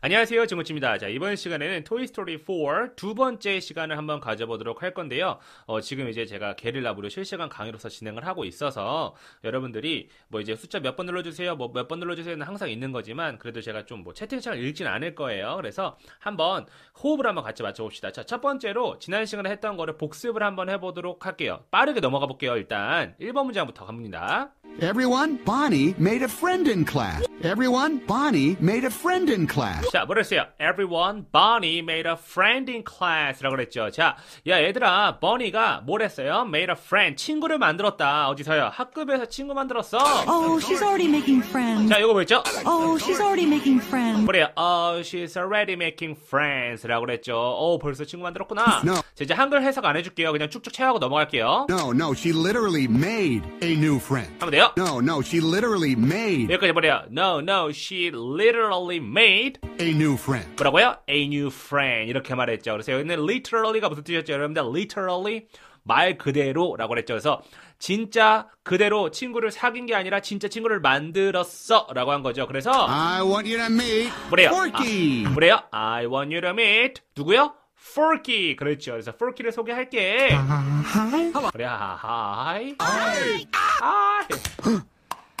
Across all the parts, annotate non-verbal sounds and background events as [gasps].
안녕하세요. 정우치입니다. 자, 이번 시간에는 토이스토리 4 두 번째 시간을 한번 가져보도록 할 건데요. 어, 지금 이제 제가 게릴라브로 실시간 강의로서 진행을 하고 있어서 여러분들이 뭐 이제 숫자 몇 번 눌러주세요, 뭐 몇 번 눌러주세요는 항상 있는 거지만 그래도 제가 좀 뭐 채팅창을 읽진 않을 거예요. 그래서 한번 호흡을 한번 같이 맞춰봅시다. 자, 첫 번째로 지난 시간에 했던 거를 복습을 한번 해보도록 할게요. 빠르게 넘어가 볼게요. 일단 1번 문장부터 갑니다. Everyone, Bonnie made a friend in class. Everyone, Bonnie made a friend in class. 봅시다. 뭐라 어요 Everyone, Bonnie made a friend in class. 라고 그랬죠. 자, 야, 얘들아, Bonnie가 뭘 했어요? made a friend. 친구를 만들었다. 어디서요? 학급에서 친구 만들었어. Oh, she's already making friends. 자, 이거 뭐였죠? Oh, she's already making friends. 뭐래요? Oh, she's already making friends. 라고 그랬죠. 어, 벌써 친구 만들었구나. No. 자, 이제 한글 해석 안 해줄게요. 그냥 쭉쭉 채하고 넘어갈게요. No, no, she literally made a new friend. 한번 돼요? No, no, she literally made. 여기까지 뭐래요? No, no, she literally made. a new friend. 뭐라고요? A new friend 이렇게 말했죠. 그래서 여기는 literally가 무슨 뜻이었죠? 여러분들 literally 말 그대로라고 그죠 그래서 진짜 그대로 친구를 사귄 게 아니라 진짜 친구를 만들었어라고 한 거죠. 그래서 I want you to meet 뭐래요? Forky. 아, 뭐래요? I want you to meet 누구요? Forky 그렇죠. 그래서 Forky를 소개할게. 아, 하하이. 그래 하하이. 하이. 하이.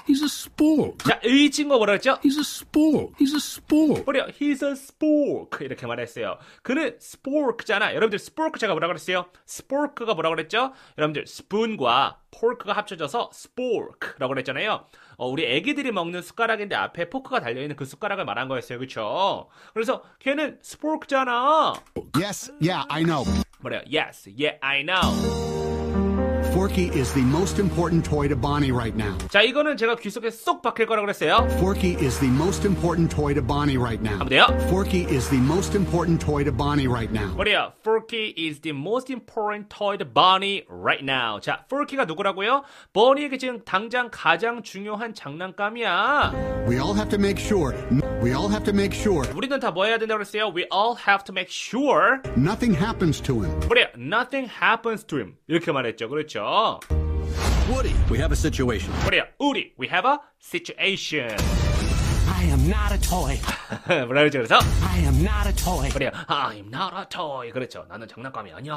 He's a spork. 자, 의친거 뭐라 그랬죠? He's a spork. He's a spork. 버려. He's a spork. 이렇게 말했어요. 그는 spork잖아. 여러분들 spork 제가 뭐라 그랬어요? spork가 뭐라 그랬죠? 여러분들 spoon과 pork가 합쳐져서 spork라고 그랬잖아요. 어, 우리 애기들이 먹는 숟가락인데 앞에 포크가 달려있는 그 숟가락을 말한 거였어요. 그쵸? 그래서 걔는 spork잖아. Yes, yeah, I know. 뭐래요? Yes, yeah, I know. Forky is the most important toy to Bonnie right now. 자, 이거는 제가 귀 속에 쏙 박힐 거라고 그랬어요. Forky is the most important toy to Bonnie right now. 한번 돼요? Forky is the most important toy to Bonnie right now. 뭐래요? Forky is the most important toy to Bonnie right now. 자, Forky가 누구라고요? 버니에게 지금 당장 가장 중요한 장난감이야. We all have to make sure. We all have to make sure. 우리는 다 뭐 해야 된다고 그랬어요? We all have to make sure. Nothing happens to him. 뭐래요? Nothing happens to him. 이렇게 말했죠. 그렇죠? Woody, we have a situation. Woody, Woody, we have a situation. I am not a toy. [laughs] 뭐라 그래서? I am not a toy. 그래요. I am not a toy. 그렇죠. 나는 장난감이 아니야.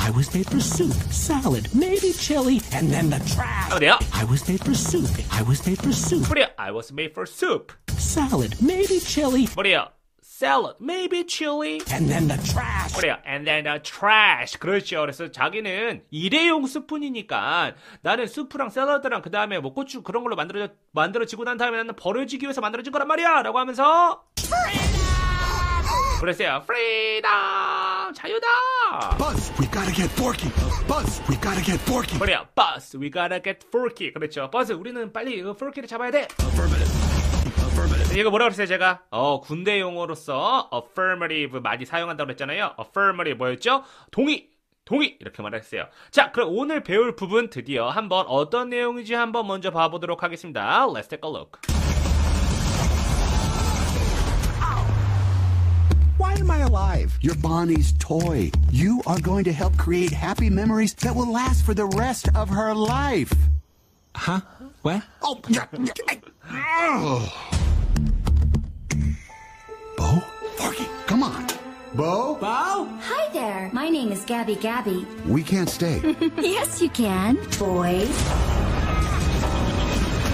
I was made for soup, salad, maybe chili, and then the trash. 그래요. I was made for soup. I was made for soup. 그래요. I was made for soup. Salad, maybe chili. 그래요. salad, maybe chili, and then the trash. 그래요. And then the trash. 그렇죠. 그래서 자기는 일회용 스푼이니까 나는 수프랑 샐러드랑 그 다음에 뭐 고추 그런 걸로 만들어 만들어지고 난 다음에 나는 버려지기 위해서 만들어진 거란 말이야라고 하면서 그랬어요. 프리덤 자유다. Buzz, we gotta get forky. Buzz, we gotta get forky. 그래요. Buzz, we gotta get forky. 그렇죠. Buzz, 우리는 빨리 그 forky를 잡아야 돼. Affirmative. 이거 뭐라 그랬어요 제가? 어 군대 용어로서 affirmative 많이 사용한다고 그랬잖아요. affirmative 뭐였죠? 동의 동의 이렇게 말했어요. 자, 그럼 오늘 배울 부분 드디어 한번 어떤 내용인지 한번 먼저 봐보도록 하겠습니다. Let's take a look. Why am I alive? You're Bonnie's toy. You are going to help create happy memories that will last for the rest of her life. Huh? What? Oh, yeah. Bo? Forky, come on. Bo? Bo? Hi there. My name is Gabby Gabby. We can't stay. [laughs] yes, you can. Boy.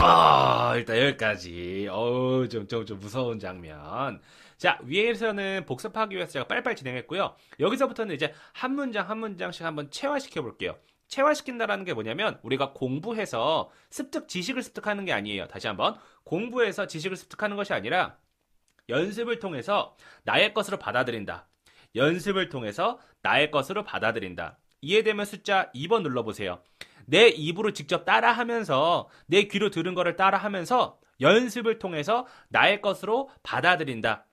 아, 일단 여기까지. 어우, 좀, 좀, 좀 무서운 장면. 자, 위에서는 복습하기 위해서 제가 빨빨 리리 진행했고요. 여기서부터는 이제 한 문장 한 문장씩 한번 체화시켜 볼게요. 체화시킨다라는 게 뭐냐면 우리가 공부해서 습득 지식을 습득하는 게 아니에요. 다시 한번 공부해서 지식을 습득하는 것이 아니라 연습을 통해서 나의 것으로 받아들인다. 연습을 통해서 나의 것으로 받아들인다. 이해되면 숫자 2번 눌러보세요. 내 입으로 직접 따라하면서 내 귀로 들은 거를 따라하면서 연습을 통해서 나의 것으로 받아들인다.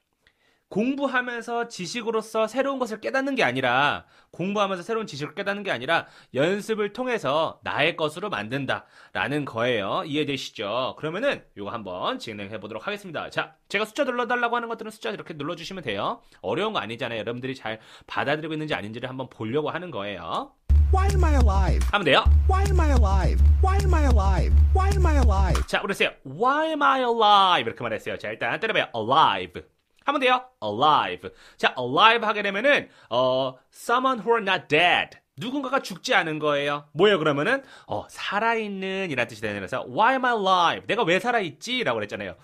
공부하면서 지식으로서 새로운 것을 깨닫는 게 아니라 공부하면서 새로운 지식을 깨닫는 게 아니라 연습을 통해서 나의 것으로 만든다라는 거예요. 이해되시죠? 그러면은 이거 한번 진행해 보도록 하겠습니다. 자, 제가 숫자 눌러달라고 하는 것들은 숫자 이렇게 눌러주시면 돼요. 어려운 거 아니잖아요. 여러분들이 잘 받아들이고 있는지 아닌지를 한번 보려고 하는 거예요. Why am I alive? 하면 돼요. Why am I alive? Why am I alive? Why am I alive? 자, 우리 했어요. Why am I alive? 이렇게 말했어요. 자, 일단 때려봐요. Alive. 하면 돼요. alive. 자, alive 하게 되면은 어 someone who are not dead. 누군가가 죽지 않은 거예요. 뭐예요, 그러면은? 어, 살아있는 이란 뜻이 되는 거라서, why am I alive? 내가 왜 살아있지? 라고 그랬잖아요.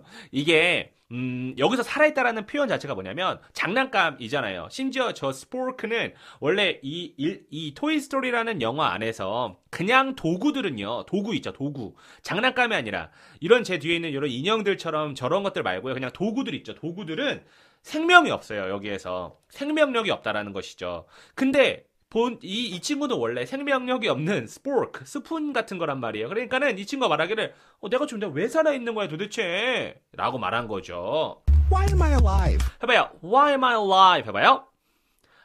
[laughs] 이게, 음, 여기서 살아있다라는 표현 자체가 뭐냐면 장난감이잖아요. 심지어 저 스포크는 원래 이, 이, 이 토이스토리라는 영화 안에서 그냥 도구들은요, 도구 있죠, 도구. 장난감이 아니라 이런 제 뒤에 있는 이런 인형들처럼 저런 것들 말고요. 그냥 도구들 있죠, 도구들은 생명이 없어요, 여기에서. 생명력이 없다라는 것이죠. 근데 본, 이, 이 친구는 원래 생명력이 없는 스포크, 스푼 같은 거란 말이에요. 그러니까는 이 친구가 말하기를, 어, 내가 존재 왜 살아있는 거야 도대체? 라고 말한 거죠. Why am I alive? 해봐요. Why am I alive? 해봐요.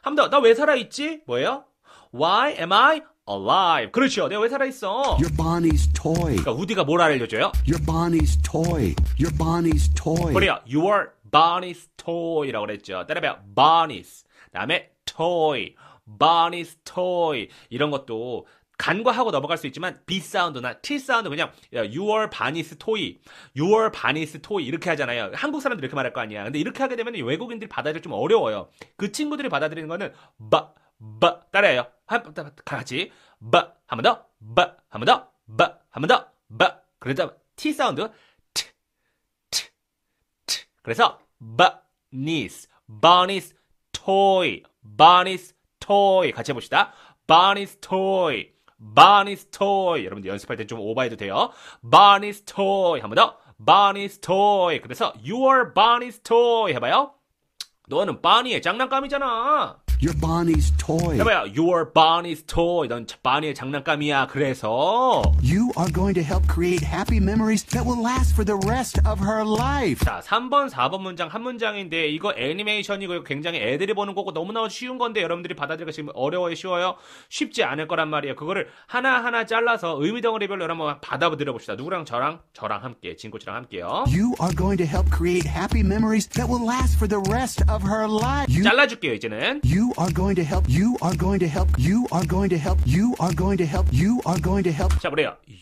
한 번 더. 나 왜 살아있지? 뭐예요? Why am I alive? 그렇죠. 내가 왜 살아있어? You're Bonnie's toy. 그러니까 우디가 뭘 알려줘요? You're Bonnie's toy. You're Bonnie's toy. 그래요. You are Bonnie's toy라고 그랬죠. 따라해봐요. Bonnie's. 다음에 toy. Barney's Toy 이런 것도 간과하고 넘어갈 수 있지만 B 사운드나 T 사운드 그냥 유월 바니스 토이, 유월 바니스 토이 이렇게 하잖아요. 한국 사람들이 이렇게 말할 거 아니야. 근데 이렇게 하게 되면 외국인들이 받아들일 좀 어려워요. 그 친구들이 받아들이는 거는 바, 바 따라해요. 한 같이 바한 번 더, 바 한 번 더, 바 한 번 더, 바 그러자 T 사운드 트, 트, 트 그래서 바니스, 바니스 토이, 바니스 스토이 같이 해봅시다. 바니 스토이. 바니 스토이. 여러분들 연습할 때 좀 오버해도 돼요. 바니 스토이. 한번 더. 바니 스토이. 그래서 you r 바니 스토이 해봐요. 너는 바니의 장난감이잖아. Your Bonnie's toy. 해봐요. Your Bonnie's toy. 넌 바니의 장난감이야. 그래서 You are going to help create happy memories that will last for the rest of her life. 자, 3번, 4번 문장 한 문장인데 이거 애니메이션이고 이거 굉장히 애들이 보는 거고 너무나 쉬운 건데 여러분들이 받아들이기가 지금 어려워요, 쉬워요? 쉽지 않을 거란 말이에요. 그거를 하나하나 잘라서 의미 덩어리별로 한번 받아들여 봅시다. 누구랑 저랑 저랑 함께 진코치랑 함께요. You are going to help create happy memories that will last for the rest of her life. You... 잘라줄게요, 이제는. You You are going to help. You are going to help. You are going to help. You are going to help. You are going to help. 자,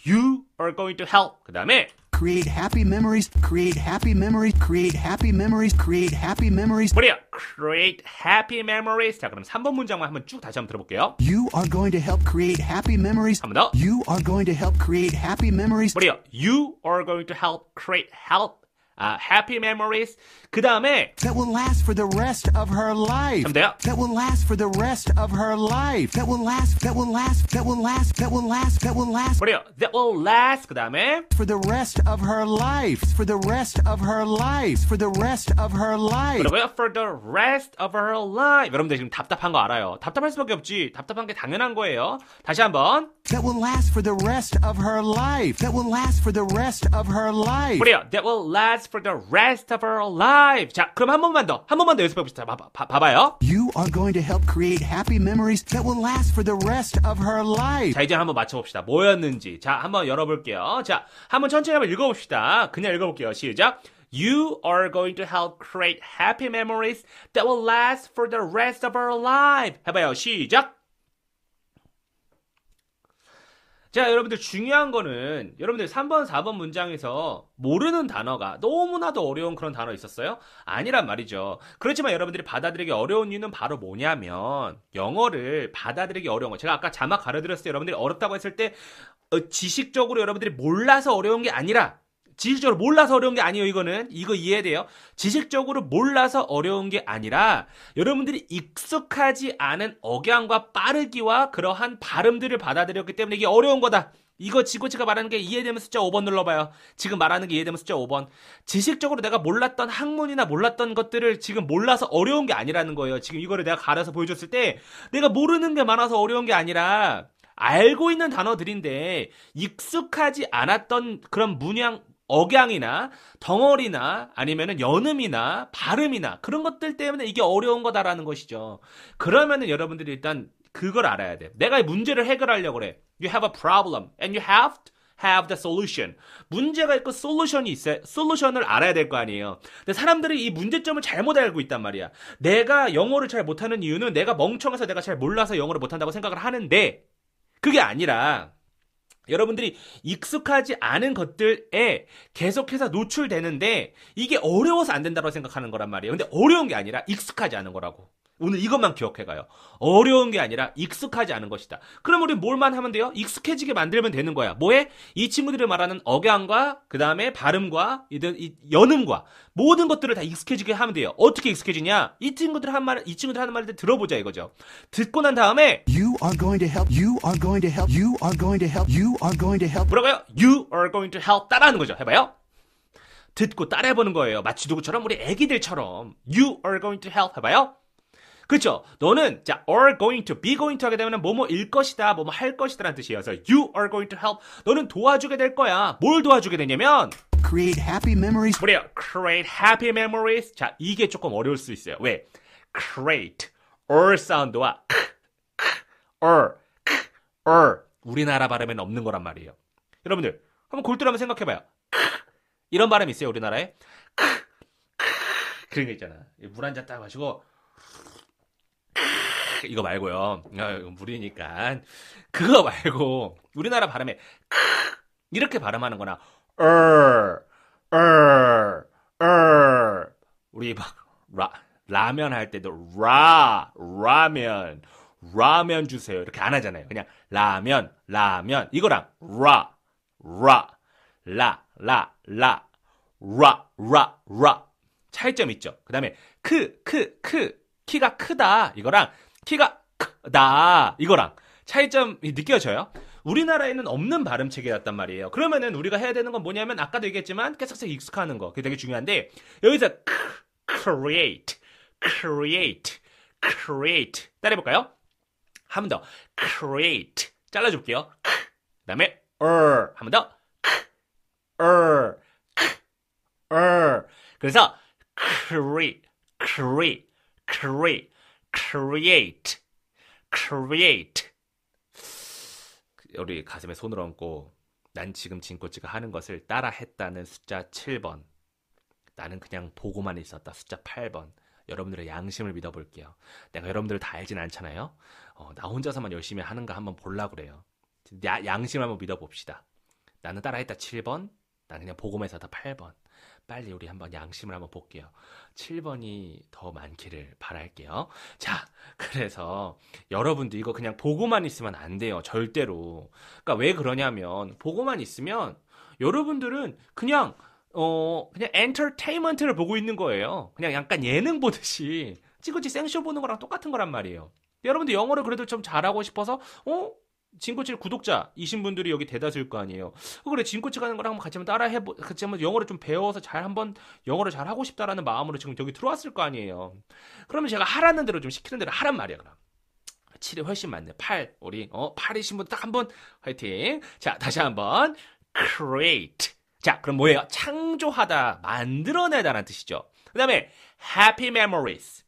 You are going to help. 그 다음에. create happy memories, create happy memories, create happy memories, create happy memories. 뭐래요? create happy memories. 자, 그럼 3번 문장만 한번 쭉 다시 한번 들어볼게요. You are going to help create happy memories. 한번 더. You are going to help create happy memories. 뭐래요? You are going to help create help 아, happy memories. 그 다음에 that will last for the rest of her life. 잠깐만요. That will last for the rest of her life. That will last. That will last. That will last. That will last. That will last. 뭐래요? That will last. 그 다음에 for the rest of her life. For the rest of her life. For the rest of her life. 뭐라고요? For the rest of her life. 여러분들 지금 답답한 거 알아요? 답답할 수밖에 없지. 답답한 게 당연한 거예요. 다시 한번. That will last for the rest of her life. That will last for the rest of her life. 뭐래요? That will last last for the rest of our lives. 자, 그럼 한 번만 더, 한 번만 더 연습해 봅시다. 봐, 봐요. You are going to help create happy memories that will last for the rest of her life. 자, 이제 한번 맞춰봅시다. 뭐였는지. 자, 한번 열어볼게요. 자, 한번 천천히 한번 읽어봅시다. 그냥 읽어볼게요. 시작. You are going to help create happy memories that will last for the rest of our life. 해봐요. 시작. 자, 여러분들 중요한 거는 여러분들 3번, 4번 문장에서 모르는 단어가 너무나도 어려운 그런 단어 있었어요? 아니란 말이죠. 그렇지만 여러분들이 받아들이기 어려운 이유는 바로 뭐냐면 영어를 받아들이기 어려운 거. 제가 아까 자막 가려드렸을 때 여러분들이 어렵다고 했을 때 어, 지식적으로 여러분들이 몰라서 어려운 게 아니라 지식적으로 몰라서 어려운 게 아니에요, 이거는. 이거 이해해야 돼요. 지식적으로 몰라서 어려운 게 아니라 여러분들이 익숙하지 않은 억양과 빠르기와 그러한 발음들을 받아들였기 때문에 이게 어려운 거다. 이거 지구치가 말하는 게 이해되면 숫자 5번 눌러봐요. 지금 말하는 게 이해되면 숫자 5번. 지식적으로 내가 몰랐던 학문이나 몰랐던 것들을 지금 몰라서 어려운 게 아니라는 거예요. 지금 이거를 내가 갈아서 보여줬을 때 내가 모르는 게 많아서 어려운 게 아니라 알고 있는 단어들인데 익숙하지 않았던 그런 문양 억양이나 덩어리나 아니면은 연음이나 발음이나 그런 것들 때문에 이게 어려운 거다라는 것이죠. 그러면은 여러분들이 일단 그걸 알아야 돼. 내가 문제를 해결하려고 그래. You have a problem and you have have the solution. 문제가 있고 솔루션이 있어. 솔루션을 알아야 될 거 아니에요. 근데 사람들이 이 문제점을 잘못 알고 있단 말이야. 내가 영어를 잘 못하는 이유는 내가 멍청해서 내가 잘 몰라서 영어를 못한다고 생각을 하는데 그게 아니라 여러분들이 익숙하지 않은 것들에 계속해서 노출되는데 이게 어려워서 안 된다고 생각하는 거란 말이에요. 근데 어려운 게 아니라 익숙하지 않은 거라고. 오늘 이것만 기억해가요. 어려운 게 아니라 익숙하지 않은 것이다. 그럼 우리 뭘만 하면 돼요? 익숙해지게 만들면 되는 거야. 뭐에? 이 친구들이 말하는 억양과 그 다음에 발음과 이 연음과 모든 것들을 다 익숙해지게 하면 돼요. 어떻게 익숙해지냐? 이 친구들 한 말, 이 친구들 하는 말을 들어보자 이거죠. 듣고 난 다음에 You are going to help. You are going to help. You are going to help. You are going to help. 뭐라고요? You are going to help. 따라하는 거죠. 해봐요. 듣고 따라해보는 거예요. 마치 누구처럼 우리 애기들처럼 You are going to help 해봐요. 그쵸 너는 자 are going to, be going to 하게 되면 뭐뭐일 것이다, 뭐뭐 할 것이다라는 뜻이어서 you are going to help. 너는 도와주게 될 거야. 뭘 도와주게 되냐면 create happy memories. 그래요. create happy memories. 자, 이게 조금 어려울 수 있어요. 왜? create or 사운드와 k, k, or, k, or 우리나라 발음에는 없는 거란 말이에요. 여러분들 한번 골드로 한번 생각해 봐요. 이런 발음이 있어요, 우리나라에. 그런 게 있잖아. 물 한 잔 딱 마시고 이거 말고요. 아, 이거 무리니까. 그거 말고 우리나라 발음에 크 이렇게 발음하는 거나 어, 어, 어. 우리 막 라, 라면 할 때도 라, 라면, 라면 주세요. 이렇게 안 하잖아요. 그냥 라면, 라면. 이거랑 라, 라, 라, 라, 라, 라, 라, 라. 차이점 있죠. 그 다음에 크, 크, 크. 키가 크다. 이거랑 키가 크다 이거랑 차이점이 느껴져요. 우리나라에는 없는 발음 체계였단 말이에요. 그러면은 우리가 해야 되는 건 뭐냐면 아까도 얘기했지만 계속해서 익숙하는 거. 그게 되게 중요한데 여기서 create, create, create 따라해볼까요? 한 번더 create 잘라줄게요. 그다음에 er 한번더 er er 그래서 create, create, create create, create. 우리 가슴에 손을 얹고 난 지금 진꼬치가 하는 것을 따라했다는 숫자 7번. 나는 그냥 보고만 있었다. 숫자 8번. 여러분들의 양심을 믿어볼게요. 내가 여러분들을 다 알진 않잖아요. 어, 나 혼자서만 열심히 하는가 한번 볼라 그래요. 야, 양심 을 한번 믿어봅시다. 나는 따라했다 7번. 나는 그냥 보고만 있었다 8번. 빨리 우리 한번 양심을 한번 볼게요. 7번이 더 많기를 바랄게요. 자, 그래서 여러분도 이거 그냥 보고만 있으면 안 돼요. 절대로. 그러니까 왜 그러냐면 보고만 있으면 여러분들은 그냥 어 그냥 엔터테인먼트를 보고 있는 거예요. 그냥 약간 예능 보듯이 찌그찌 생쇼 보는 거랑 똑같은 거란 말이에요. 여러분도 영어를 그래도 좀 잘하고 싶어서 어 진코치 구독자이신 분들이 여기 대다수일 거 아니에요. 어, 그래 진코치 가는 거랑 같이 한번 따라 해보 같이 한번 영어를 좀 배워서 잘 한번 영어를 잘 하고 싶다라는 마음으로 지금 여기 들어왔을 거 아니에요. 그러면 제가 하라는 대로 좀 시키는 대로 하란 말이야 그럼. 7이 훨씬 많네. 8. 우리 어 8이신 분딱 한번 화이팅. 자, 다시 한번 create. 자, 그럼 뭐예요? 창조하다, 만들어내다라는 뜻이죠. 그다음에 happy memories.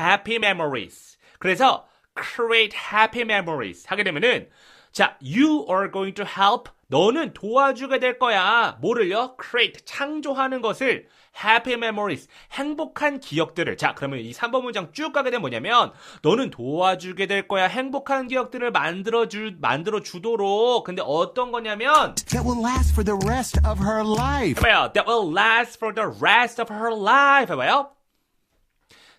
happy memories. 그래서 create happy memories 하게 되면은 자, you are going to help. 너는 도와주게 될 거야. 뭐를요? create, 창조하는 것을. happy memories, 행복한 기억들을. 자, 그러면 이 3번 문장 쭉 가게 되면 뭐냐면, 너는 도와주게 될 거야. 행복한 기억들을 만들어주, 만들어주도록. 근데 어떤 거냐면, that will last for the rest of her life. 해봐요. that will last for the rest of her life. 해봐요.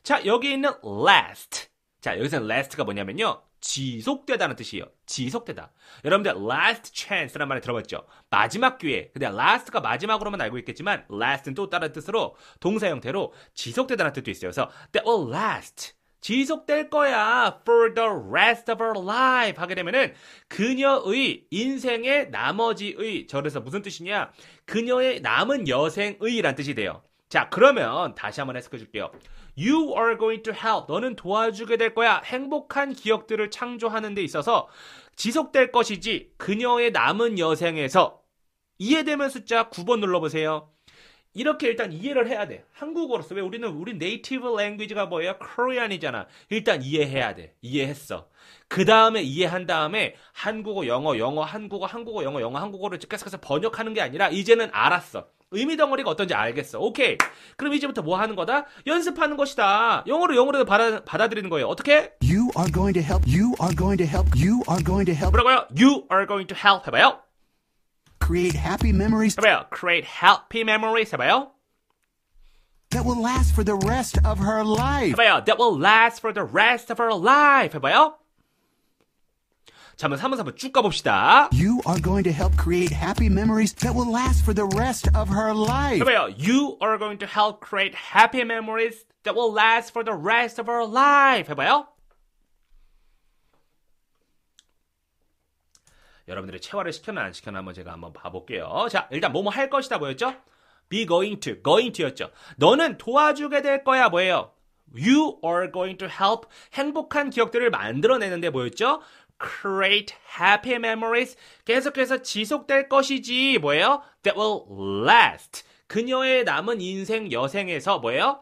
자, 여기 있는 last. 자, 여기서 는 last가 뭐냐면요. 지속되다는 뜻이에요. 지속되다. 여러분들 last chance라는 말을 들어봤죠? 마지막 기회. 근데 last가 마지막으로만 알고 있겠지만 last는 또 다른 뜻으로 동사 형태로 지속되다는 뜻도 있어요. 그래서 that 네, oh, will last. 지속될 거야. For the rest of her life. 하게 되면은 그녀의 인생의 나머지의 절에서 무슨 뜻이냐? 그녀의 남은 여생의란 뜻이 돼요. 자, 그러면 다시 한번 해석해 줄게요. You are going to help. 너는 도와주게 될 거야. 행복한 기억들을 창조하는 데 있어서 지속될 것이지 그녀의 남은 여생에서 이해되면 숫자 9번 눌러보세요. 이렇게 일단 이해를 해야 돼. 한국어로서 왜 우리는 우리 네이티브 랭귀지가 뭐예요? 코리안이잖아. 일단 이해해야 돼. 이해했어. 그 다음에 이해한 다음에 한국어, 영어, 영어, 한국어, 한국어, 영어, 영어, 한국어를 계속해서 번역하는 게 아니라 이제는 알았어. 의미 덩어리가 어떤지 알겠어. 오케이. 그럼 이제부터 뭐 하는 거다? 연습하는 것이다. 영어로 영어로 받아, 받아들이는 거예요. 어떻게? You are going to help. You are going to help. You are going to help. 뭐라고요? You are going to help 해봐요. Create happy memories. 해봐요. Create happy memories 해봐요. That will last for the rest of her life. 해봐요. That will last for the rest of her life 해봐요. 자, 한번 3번 4번 쭉 가봅시다. You are going to help create happy memories that will last for the rest of her life. 그래요. You are going to help create happy memories that will last for the rest of her life. 해봐요. 여러분들의 체화를 시켜나 안 시켜나 한번 제가 한번 봐볼게요. 자, 일단 뭐뭐 할 것이다 뭐였죠? be going to, going to였죠. 너는 도와주게 될 거야 뭐예요? You are going to help 행복한 기억들을 만들어내는데 뭐였죠? create happy memories 계속해서 지속될 것이지 뭐예요? That will last. 그녀의 남은 인생 여생에서 뭐예요?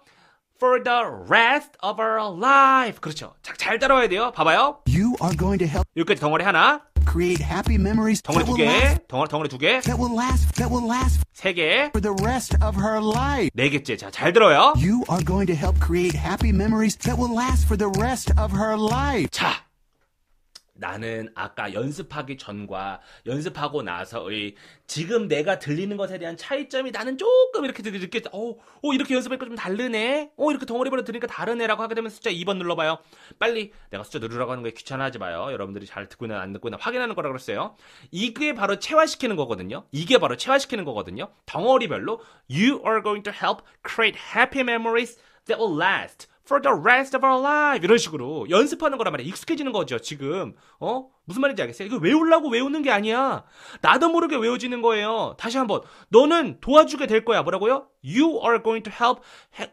For the rest of our life. 그렇죠. 자, 잘 따라와야 돼요. 봐봐요. You are going to help. 여기까지 덩어리 하나. Create happy memories. 덩어리 두 개. 덩어리 덩어리 두 개. That will last. That will last. 세 개. For the rest of her life. 네 개째. 자, 잘 들어요. You are going to help create happy memories that will last for the rest of her life. 자, 나는 아까 연습하기 전과 연습하고 나서의 지금 내가 들리는 것에 대한 차이점이 나는 조금 이렇게 느껴, 어, 어, 이렇게 연습하니까 좀 다르네? 어, 이렇게 덩어리별로 들으니까 다르네라고 하게 되면 숫자 2번 눌러봐요. 빨리 내가 숫자 누르라고 하는 거에 귀찮아하지 마요. 여러분들이 잘 듣고 있나 안 듣고 있나 확인하는 거라 그랬어요. 이게 바로 체화시키는 거거든요. 이게 바로 체화시키는 거거든요. 덩어리별로 You are going to help create happy memories that will last for the rest of our life 이런 식으로 연습하는 거란 말이야. 익숙해지는 거죠. 지금 어 무슨 말인지 알겠어요? 이거 외우려고 외우는 게 아니야. 나도 모르게 외워지는 거예요. 다시 한번 너는 도와주게 될 거야. 뭐라고요? You are going to help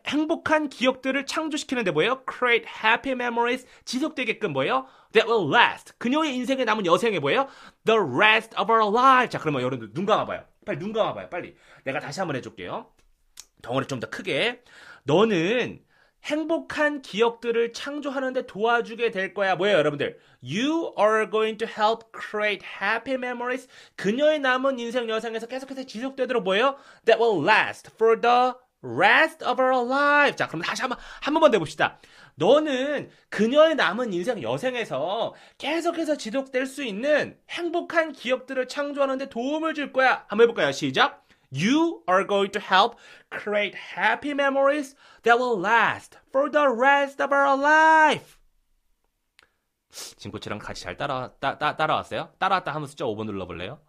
행복한 기억들을 창조시키는데 뭐예요? Create happy memories 지속되게끔 뭐예요? That will last 그녀의 인생에 남은 여생에 뭐예요? The rest of our life 자 그러면 여러분들 눈 감아봐요. 빨리 눈 감아봐요. 빨리 내가 다시 한번 해줄게요. 덩어리 좀 더 크게 너는 행복한 기억들을 창조하는데 도와주게 될 거야. 뭐예요, 여러분들? You are going to help create happy memories. 그녀의 남은 인생 여생에서 계속해서 지속되도록 뭐예요? That will last for the rest of o u r life. 자, 그럼 다시 한번 한 번만 더 봅시다. 너는 그녀의 남은 인생 여생에서 계속해서 지속될 수 있는 행복한 기억들을 창조하는데 도움을 줄 거야. 한번 해볼까요? 시작. You are going to help create happy memories that will last for the rest of our life. 진코처럼 같이 잘 따라, 따, 따, 따라왔어요? 따라왔다 하면 숫자 5번 눌러볼래요?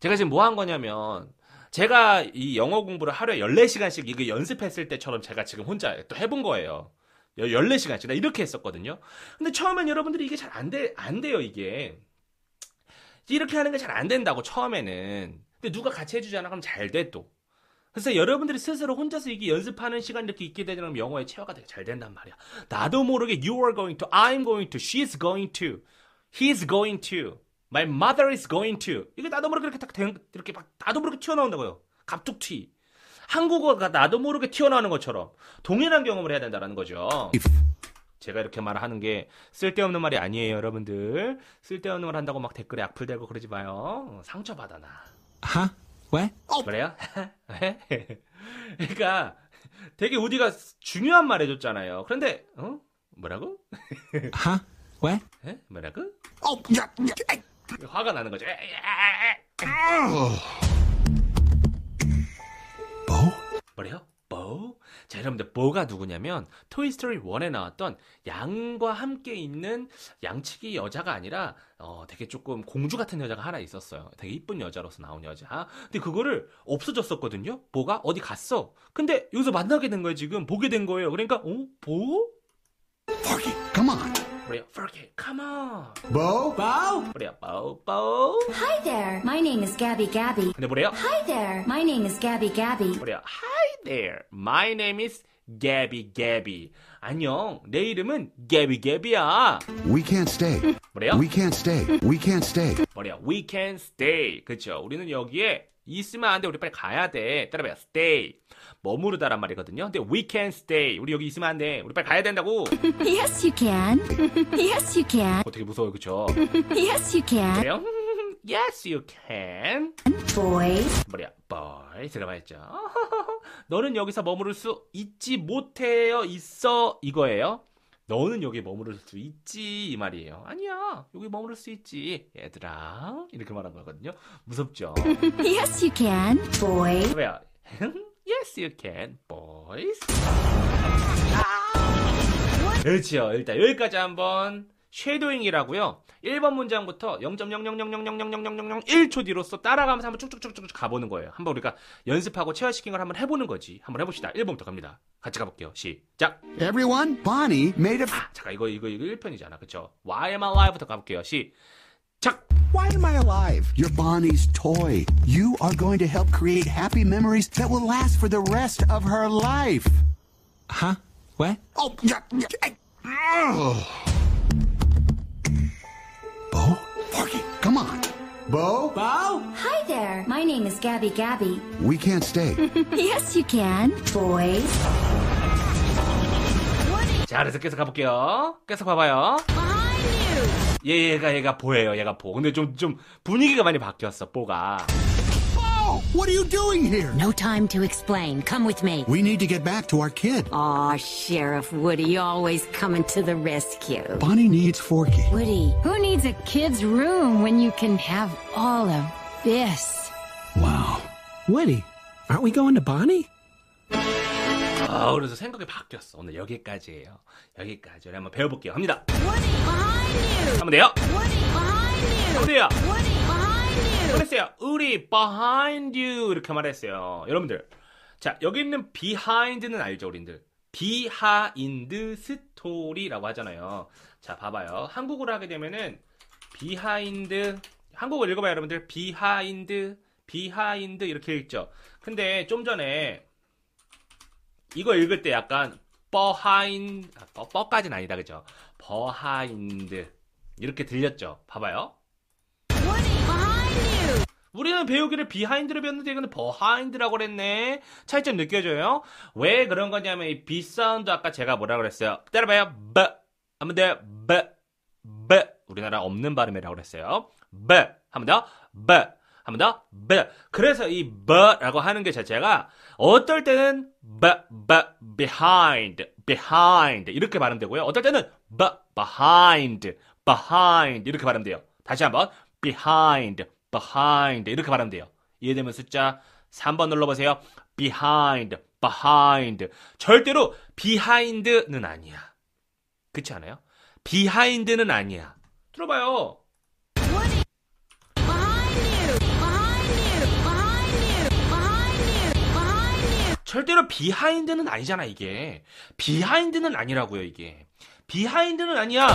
제가 지금 뭐 한 거냐면, 제가 이 영어 공부를 하루에 14시간씩 이거 연습했을 때처럼 제가 지금 혼자 또 해본 거예요. 14시간씩. 나 이렇게 했었거든요. 근데 처음엔 여러분들이 이게 잘 안 돼, 안 돼요, 이게. 이렇게 하는 게 잘 안 된다고, 처음에는. 근데 누가 같이 해주잖아. 그럼 잘 돼 또. 그래서 여러분들이 스스로 혼자서 이게 연습하는 시간 이렇게 있게 되면 영어의 체화가 되게 잘 된단 말이야. 나도 모르게 you are going to, I'm going to, she's going to, he's going to, my mother is going to. 이게 나도 모르게 이렇게 딱 된, 이렇게 막 나도 모르게 튀어나온다고요. 갑툭튀. 한국어가 나도 모르게 튀어나오는 것처럼 동일한 경험을 해야 된다는 거죠. 제가 이렇게 말하는 게 쓸데없는 말이 아니에요, 여러분들. 쓸데없는 말 한다고 막 댓글에 악플 대고 그러지 마요. 상처받아 나. 하? 왜? 어. 그래요? [laughs] 왜? 그러니까 되게 우디가 중요한 말 해줬잖아요. 그런데 어? 뭐라고? 하? 왜? 에? 뭐라고? 어, 야, 야, 화가 나는 거죠. 아. 자, 여러분들 뭐가 누구냐면 토이스토리 1에 나왔던 양과 함께 있는 양치기 여자가 아니라 어, 되게 조금 공주 같은 여자가 하나 있었어요. 되게 이쁜 여자로서 나온 여자. 근데 그거를 없어졌었거든요. 뭐가 어디 갔어? 근데 여기서 만나게 된 거예요. 지금 보게 된 거예요. 그러니까 어? 보? Forky, come on. 그래요. Forky, come on. Bo? Bo? 그래요. Bo, Bo. Hi there. My name is Gabby Gabby. 근데 뭐래요? Hi there. My name is Gabby Gabby. 그래요. Hi there. My name is Gabby Gabby. 안녕. 내 이름은 Gabby Gabby야. We can't stay. 뭐래요? We can't stay. We can't stay. 뭐래요? We can't stay. 그렇죠. 우리는 여기에 있으면 안 돼. 우리 빨리 가야 돼. 따라봐요. stay. 머무르다란 말이거든요. 근데 we can stay. 우리 여기 있으면 안 돼. 우리 빨리 가야 된다고. Yes, you can. Yes, you can. 어, 되게 무서워요. 그쵸? Yes, you can. 그래요? Yes, you can. Boys. 뭐야? Boys. 들어봐야죠. 너는 여기서 머무를 수 있지 못해요 있어 이거예요. 너는 여기 머무를 수 있지 이 말이에요. 아니야 여기 머무를 수 있지 얘들아 이렇게 말한 거거든요. 무섭죠? yes you can, boy. 왜요? [laughs] yes you can, boys. 그렇죠 일단 여기까지 한번 쉐도잉이라고요. 1번 문장부터 0.00000000001초 뒤로서 따라가면서 한번 쭉쭉쭉쭉 가보는 거예요. 한번 우리가 연습하고 체화시킨 걸 한번 해보는 거지. 한번 해봅시다. 1번부터 갑니다. 같이 가볼게요. 시작. Everyone, Bonnie made a. 아, 잠깐 이거 이거 이거 1편이잖아, 그렇죠? Why am I alive부터 가볼게요. 시작. Why am I alive? You're Bonnie's toy. You are going to help create happy memories that will last for the rest of her life. Huh? What? Oh, yeah, yeah. Bo? Porky, come on. Bo? Bo? Hi there. My name is Gabby Gabby. We can't stay. yes, you can. Boys. 자, 그래서 계속 가볼게요. 계속 봐봐요. 얘, 얘가, 얘가 보예요. 얘가 보. 근데 좀, 좀 분위기가 많이 바뀌었어, 보가. What are you doing here? No time to explain. Come with me. We need to get back to our kid. Aw, Sheriff Woody always coming to the rescue. Bonnie needs Forky. Woody, who needs a kid's room when you can have all of this? Wow. Woody, aren't we going to Bonnie? 아, 그래서 생각이 바뀌었어. 오늘 여기까지예요. 여기까지. 우리 한번 배워볼게요. 합니다. Woody, behind 하면 돼요. 하면 돼요. Woody. 네. 그랬어요. 우리 behind you 이렇게 말했어요. 여러분들. 자, 여기 있는 behind는 알죠, 우린들? behind 스토리라고 하잖아요. 자, 봐봐요. 한국어로 하게 되면은 behind 한국어 읽어봐요, 여러분들. behind behind 이렇게 읽죠. 근데 좀 전에 이거 읽을 때 약간 behind 아, 뻐까지는 아니다, 그죠? behind 이렇게 들렸죠. 봐봐요. 우리는 배우기를 비하인드로 배웠는데 이거는 버하인드라고 그랬네. 차이점 느껴져요? 왜 그런 거냐면 이 B 사운드 아까 제가 뭐라 그랬어요? 때려봐요. B. 한번 더. B. B. 우리나라 없는 발음이라고 그랬어요. B. 한번 더. B. 한번 더. B. 그래서 이 B라고 하는 게 자체가 어떨 때는 B, B, behind, behind 이렇게 발음되고요. 어떨 때는 B, behind, behind 이렇게 발음돼요. 다시 한번 behind, behind 이렇게 말하면 돼요. 이해되면 숫자 3번 눌러보세요. behind, behind. 절대로 behind는 아니야. 그렇지 않아요? behind는 아니야. 들어봐요. 절대로 비하인드는 아니잖아 이게 비하인드는 아니라고요 이게 비하인드는 아니야.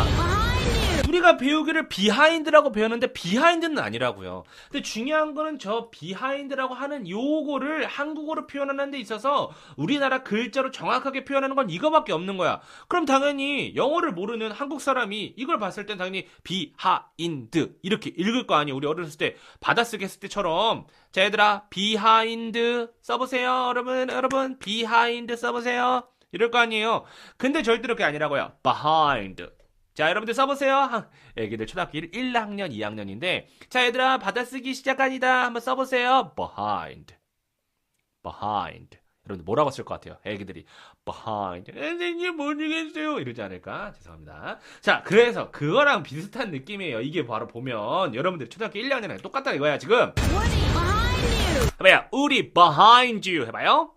우리가 배우기를 비하인드라고 배웠는데 비하인드는 아니라고요. 근데 중요한 거는 저 비하인드라고 하는 요거를 한국어로 표현하는 데 있어서 우리나라 글자로 정확하게 표현하는 건 이거밖에 없는 거야. 그럼 당연히 영어를 모르는 한국 사람이 이걸 봤을 땐 당연히 비하인드 이렇게 읽을 거 아니에요. 우리 어렸을 때 받아쓰기 했을 때처럼 자 얘들아 비하인드 써보세요 여러분 여러분 비하인드 써보세요. 이럴 거 아니에요. 근데 절대로 그게 아니라고요. behind. 자, 여러분들 써보세요. 애기들 초등학교 1, 1학년, 2학년인데. 자, 얘들아, 받아쓰기 시작하니다. 한번 써보세요. behind. behind. 여러분들 뭐라고 쓸 것 같아요? 애기들이 behind. 선생님 모르겠어요. 이러지 않을까? 죄송합니다. 자, 그래서 그거랑 비슷한 느낌이에요. 이게 바로 보면 여러분들 초등학교 1, 2학년이랑 똑같다 이거야, 지금. 해봐요. 우리 behind you. 해봐요.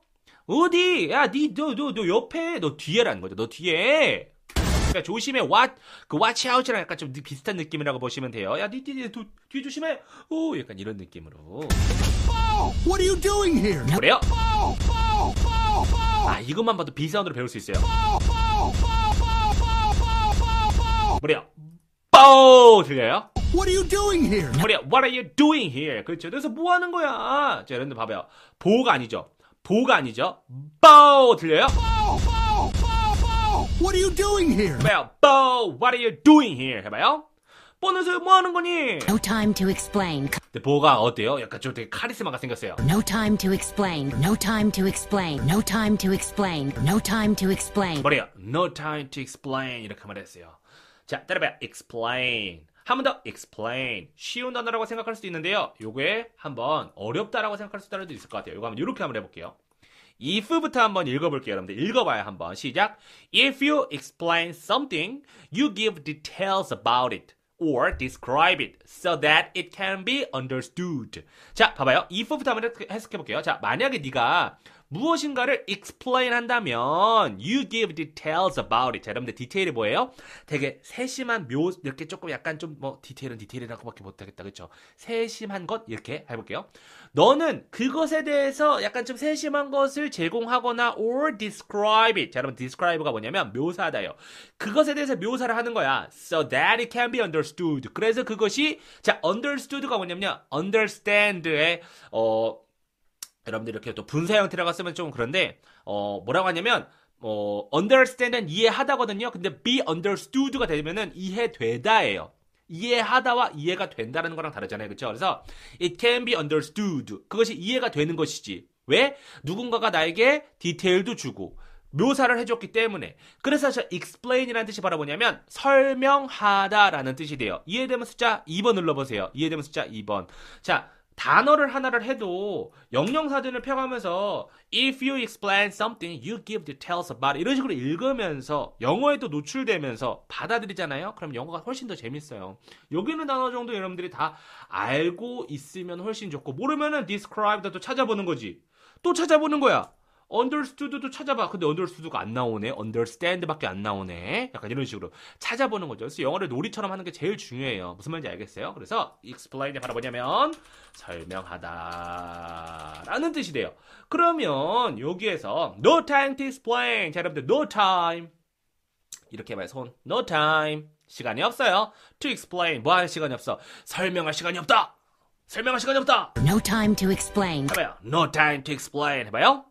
어디? 야, 니, 너, 너, 너 옆에, 너 뒤에라는 거죠. 너 뒤에. 그러니까 조심해. 왓, 그 왓치아웃이랑 약간 좀 비슷한 느낌이라고 보시면 돼요. 야, 니, 니, 니, 도, 뒤 조심해. 오, 약간 이런 느낌으로. What are you doing here? 그래요? 아, 이것만 봐도 비사운드로 배울 수 있어요. 뭐래요? 뽀! 들려요? What are you doing here? 뭐래요? What are you doing here? 그렇죠. 그래서 뭐 하는 거야? 자, 여러분들 봐봐요. 보호가 아니죠. 보가 아니죠. 뽀 들려요? What are you doing here? 해봐요. 뽀 What are you doing here? 해봐요. 뽀는서 뭐 하는 거니? No time to explain. 근데 보가 어때요? 약간 좀 되게 카리스마가 생겼어요. No time to explain. No time to explain. No time to explain. No time to explain. 뭐래요? No time to explain 이렇게 말했어요. 자, 따라봐요. explain. 한번더 explain 쉬운 단어라고 생각할 수도 있는데요. 요게 한번 어렵다라고 생각할 수 있다는 도 있을 것 같아요. 요거 한번 이렇게 한번 해볼게요. if부터 한번 읽어볼게요. 여러분들 읽어봐요. 한번 시작. If you explain something, you give details about it. or describe it so that it can be understood. 자, 봐봐요. if부터 한번 해석해 볼게요. 자, 만약에 네가 무엇인가를 explain 한다면 you give details about it. 여러분들 디테일이 뭐예요? 되게 세심한 묘 이렇게 조금 약간 좀 뭐 디테일은 디테일이라고밖에 못 하겠다. 그렇죠? 세심한 것 이렇게 해 볼게요. 너는 그것에 대해서 약간 좀 세심한 것을 제공하거나 or describe it. 여러분 describe가 뭐냐면 묘사다요. 그것에 대해서 묘사를 하는 거야. So that it can be understood. 그래서 그것이 자, understood가 뭐냐면 understand의 어 여러분들 이렇게 또 분사 형태라고 쓰면 좀 그런데 어 뭐라고 하냐면 어 understand은 이해하다거든요. 근데 be understood가 되면은 이해되다예요. 이해하다와 이해가 된다는 거랑 다르잖아요. 그렇죠? 그래서 it can be understood. 그것이 이해가 되는 것이지. 왜? 누군가가 나에게 디테일도 주고 묘사를 해줬기 때문에 그래서 저 explain이라는 뜻이 바로 뭐냐면 설명하다라는 뜻이 돼요 이해되면 숫자 2번 눌러보세요 이해되면 숫자 2번 자 단어를 하나를 해도 영영사전을 펴가면서 if you explain something, you give details about it. 이런 식으로 읽으면서 영어에도 노출되면서 받아들이잖아요. 그럼 영어가 훨씬 더 재밌어요. 여기 있는 단어 정도 여러분들이 다 알고 있으면 훨씬 좋고 모르면은 describe도 찾아보는 거지. 또 찾아보는 거야. understood도 찾아봐. 근데 understood가 안 나오네. understand밖에 안 나오네. 약간 이런 식으로 찾아보는 거죠. 그래서 영어를 놀이처럼 하는 게 제일 중요해요. 무슨 말인지 알겠어요? 그래서 explain이 바로 뭐냐면 설명하다라는 뜻이 돼요. 그러면 여기에서 no time to explain. 자, 여러분들 no time 이렇게 해봐요. 손 no time 시간이 없어요. to explain 뭐 할 시간이 없어. 설명할 시간이 없다. 설명할 시간이 없다. No time to explain. 해봐요. No time to explain. 해봐요.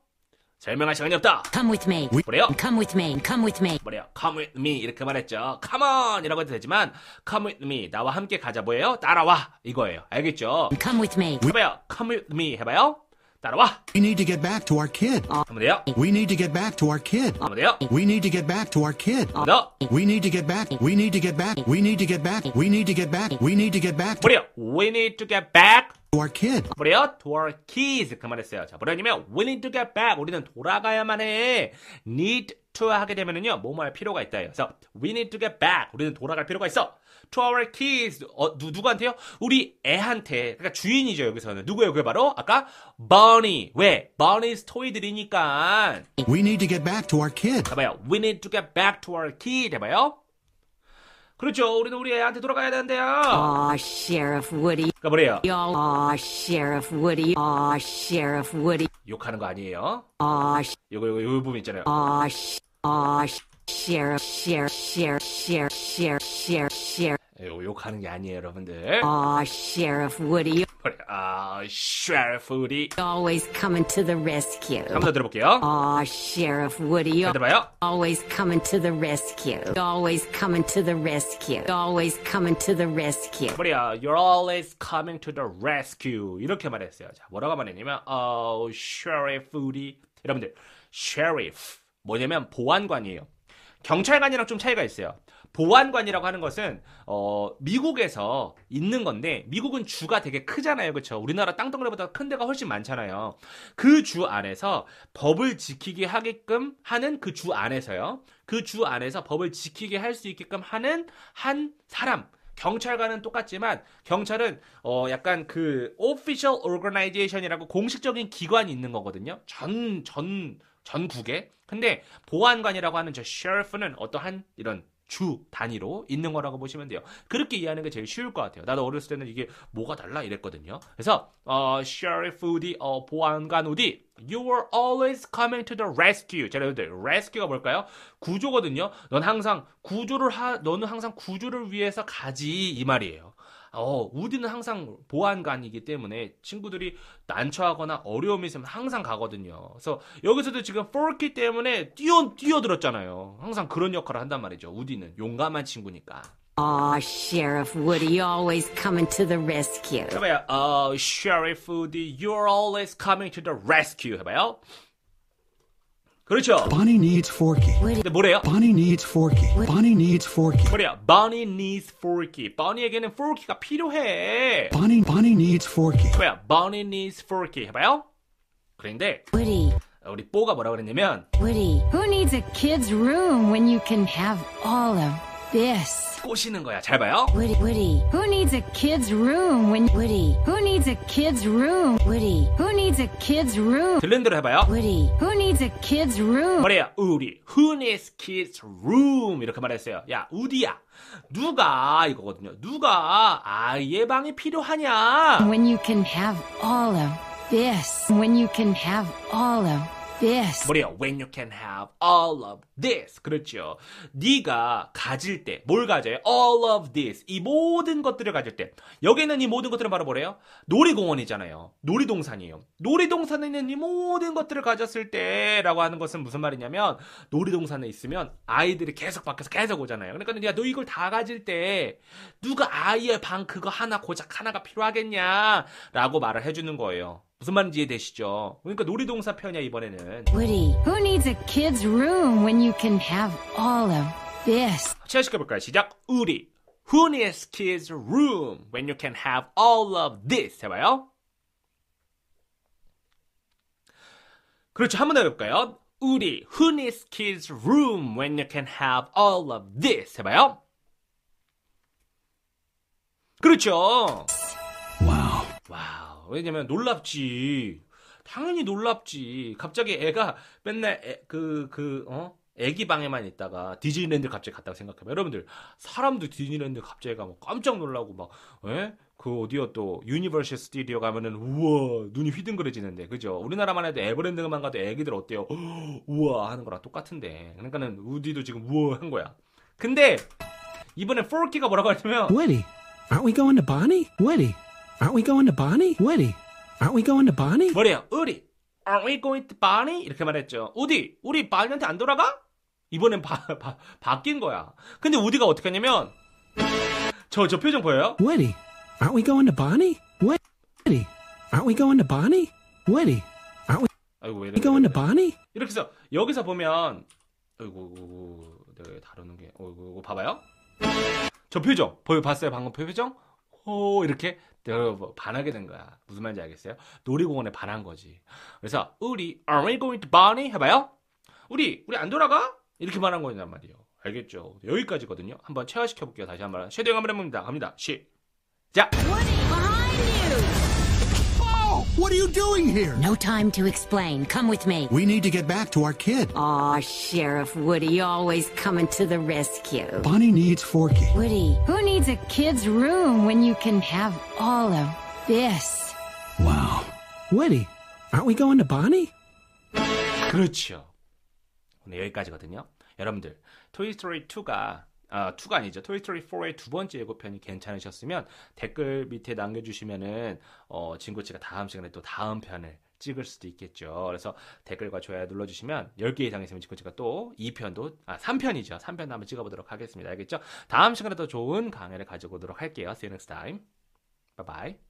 설명할 시간이 없다. Come with me. 뭐래요? Come with me. Come with me. 뭐래요? Come with me 이렇게 말했죠. Come on이라고 해도 되지만 Come with me 나와 함께 가자 뭐예요? 따라와 이거예요. 알겠죠? Come with me. 해봐요. Come with me 해봐요. 따라와. We need to get back to our kid. 한번 돼요. We need to get back to our kid. 한번 돼요. We need to get back to our kid. 너. We need to get back. We need to get back. We need to get back. We need to get back. We need to get back. 뭐래요? We need to get back to our kid. 무려 to our kids 그 말했어요. 자, 무려님면 we need to get back. 우리는 돌아가야만 해. need to 하게 되면은요 뭐뭐 할 필요가 있다. 그래서 we need to get back. 우리는 돌아갈 필요가 있어. to our kids 어, 누, 누구한테요? 우리 애한테 그러니까 주인이죠 여기서는 누구예요? 그게 바로 아까 Bonnie 왜? Bonnie's 토이들이니까. We need to get back to our kid. 해봐요. We need to get back to our kid. 해봐요. 그렇죠. 우리는 우리 애한테 돌아가야 되는데요. 아, Sheriff Woody. 그러니까 뭐래요? 아, Sheriff Woody. 아, Sheriff Woody. 욕하는 거 아니에요? 아, 요거 요거 요 부분 있잖아요. 아, 아, Sheriff, Sheriff, Sheriff, Sheriff, Sheriff, Sheriff, Sheriff. 욕하는 게 아니에요, 여러분들. 아, Sheriff Woody. 아, Sheriff Woody. Always coming to the rescue. 한번더 들어볼게요. 아, Sheriff Woody. 잘 들어봐요. Always coming to the rescue. Always coming to the rescue. Always coming to the rescue. 뭐야, you're always coming to the rescue. 이렇게 말했어요. 자, 뭐라고 말했냐면, oh, Sheriff Woody. 여러분들, Sheriff 뭐냐면 보안관이에요. 경찰관이랑 좀 차이가 있어요. 보안관이라고 하는 것은 어, 미국에서 있는 건데 미국은 주가 되게 크잖아요. 그렇죠? 우리나라 땅덩어리보다 큰 데가 훨씬 많잖아요. 그 주 안에서 법을 지키게 하게끔 하는 그 주 안에서요. 그 주 안에서 법을 지키게 할 수 있게끔 하는 한 사람 경찰과는 똑같지만 경찰은 어 약간 그 오피셜 i c i 이 l o r g 이라고 공식적인 기관이 있는 거거든요. 전 전 전국에. 근데 보안관이라고 하는 저셰 h e 는 어떠한 이런 주 단위로 있는 거라고 보시면 돼요. 그렇게 이해하는 게 제일 쉬울 것 같아요. 나도 어렸을 때는 이게 뭐가 달라 이랬거든요. 그래서 어, Sheriff 우디, 어, 보안관 우디, You were always coming to the rescue. 자, 여러분들, rescue가 뭘까요? 구조거든요. 넌 항상 구조를 하, 너는 항상 구조를 위해서 가지 이 말이에요. 어, 우디는 항상 보안관이기 때문에 친구들이 난처하거나 어려움이 있으면 항상 가거든요. 그래서 여기서도 지금 포르키 때문에 뛰어 뛰어들었잖아요. 항상 그런 역할을 한단 말이죠. 우디는 용감한 친구니까. Aw, 아, Sheriff Woody, always coming to the rescue. 해봐요. Oh, Sheriff Woody, you're always coming to the rescue. 해봐요. 그렇죠. Bonnie needs forky. 근데 뭐래요? Bonnie needs forky. Bonnie needs forky. 뭐래요? Bonnie needs forky. Bonnie에게는 forky가 필요해. Bonnie Bonnie needs forky. 뭐야? Bonnie needs forky. 해봐요. 그런데 우리 우리 뽀가 뭐라 그랬냐면 Woody. Who needs a kid's room when you can have all of this? 꼬시는 거야. 잘 봐요. Woody, Woody, who needs a kid's room when Woody, who needs a kid's room? Woody, who needs a kid's room? 들른 대로 해봐요. Woody, who needs a kid's room? 뭐래요? 우리 who needs kids room 이렇게 말했어요. 야, 우디야. 누가 이거거든요. 누가 아이의 방이 필요하냐? When you can have all of this. When you can have all of this. 뭐래요? When you can have all of this. 그렇죠. 네가 가질 때 뭘 가져요? All of this. 이 모든 것들을 가질 때. 여기는 이 모든 것들은 바로 뭐래요? 놀이공원이잖아요. 놀이동산이에요. 놀이동산에 있는 이 모든 것들을 가졌을 때라고 하는 것은 무슨 말이냐면 놀이동산에 있으면 아이들이 계속 밖에서 계속 오잖아요. 그러니까 네가 너 이걸 다 가질 때 누가 아이의 방 그거 하나 고작 하나가 필요하겠냐라고 말을 해주는 거예요. 무슨 말인지 이해되시죠? 그러니까 놀이동산 편이야 이번에는. Woody, who needs a kid's room when you can have all of this? 시작해 볼까요? 시작. 우리 Who needs kids room when you can have all of this? 해봐요. 그렇죠. 한 번 더 해볼까요? 우리 Who needs kids room when you can have all of this? 해봐요. 그렇죠. 왜냐면 놀랍지. 당연히 놀랍지. 갑자기 애가 맨날 애, 그, 그, 어? 애기 방에만 있다가 디즈니랜드 갑자기 갔다고 생각해봐. 여러분들, 사람도 디즈니랜드 갑자기 가면 깜짝 놀라고 막, 에? 예? 그 어디요 또 유니버셜 스튜디오 가면은 우와 눈이 휘둥그레지는데 그죠 우리나라만 해도 에버랜드만 가도 애기들 어때요 [gasps] 우와 하는 거랑 똑같은데 그러니까는 우디도 지금 우와 한 거야 근데 이번에 포르키가 뭐라고 하냐면 Woody aren't we going to Bonnie? Woody Aren't we going to Bonnie? Woody. Aren't we going to Bonnie? 뭐래요? 우리. Aren't we going to Bonnie? 이렇게 말했죠. 우디, 우리 바니한테 안 돌아가? 이번엔 바, 바, 바뀐 거야. 근데 우디가 어떻게 하냐면 저, 저 표정 보여요? Woody. Aren't we going to Bonnie? Woody. Aren't we going to Bonnie? Woody. Aren't we 아이고, 왜 이래? going to Bonnie? 이렇게 해서 여기서 보면 아이고, 아이고 내가 다루는 게 아이고, 아이고 봐봐요. 저 표정 보여 봤어요 방금 표정? 오 이렇게 뭐 반하게 된 거야. 무슨 말인지 알겠어요? 놀이공원에 반한 거지. 그래서 우리 are we going to b o n n i 해봐요. 우리 우리 안 돌아가? 이렇게 말한 거란 말이에요. 알겠죠? 여기까지거든요. 한번 체화시켜 볼게요. 다시 한번 쉐딩 한번 해봅니다. 갑니다. 시작. What are you doing here? No time to explain. Come with me. We need to get back to our kid. Aw, Sheriff Woody always coming to the rescue. Bonnie needs Forky. Woody, who needs a kid's room when you can have all of this? Wow. Woody, aren't we going to Bonnie? 그렇죠. 오늘 여기까지거든요. 여러분들, Story 2가 아, 2가 아니죠. 토이스토리 4의 두 번째 예고편이 괜찮으셨으면 댓글 밑에 남겨주시면은, 어, 진구치가 다음 시간에 또 다음 편을 찍을 수도 있겠죠. 그래서 댓글과 좋아요 눌러주시면 10개 이상 있으면 진구치가또 2편도, 아, 3편이죠. 3편도 한번 찍어보도록 하겠습니다. 알겠죠? 다음 시간에 더 좋은 강의를 가지고 오도록 할게요. See you next time. Bye bye.